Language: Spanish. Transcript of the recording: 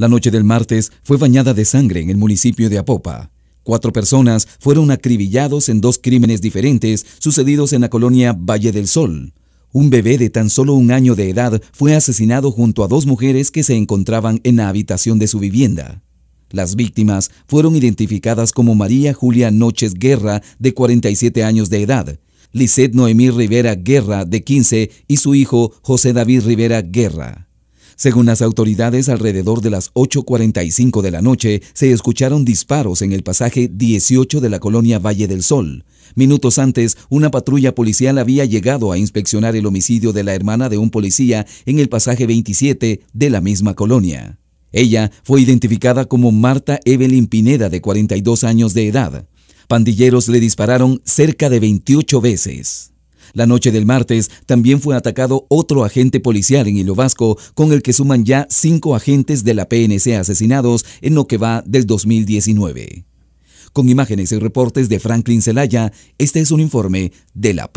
La noche del martes fue bañada de sangre en el municipio de Apopa. Cuatro personas fueron acribillados en dos crímenes diferentes sucedidos en la colonia Valle del Sol. Un bebé de tan solo un año de edad fue asesinado junto a dos mujeres que se encontraban en la habitación de su vivienda. Las víctimas fueron identificadas como María Julia Noches Guerra, de 47 años de edad, Lisette Noemí Rivera Guerra, de 15, y su hijo José David Rivera Guerra. Según las autoridades, alrededor de las 8.45 de la noche se escucharon disparos en el pasaje 18 de la colonia Valle del Sol. Minutos antes, una patrulla policial había llegado a inspeccionar el homicidio de la hermana de un policía en el pasaje 27 de la misma colonia. Ella fue identificada como Marta Evelyn Pineda, de 42 años de edad. Pandilleros le dispararon cerca de 28 veces. La noche del martes también fue atacado otro agente policial en Hilo Vasco, con el que suman ya cinco agentes de la PNC asesinados en lo que va del 2019. Con imágenes y reportes de Franklin Celaya, este es un informe de la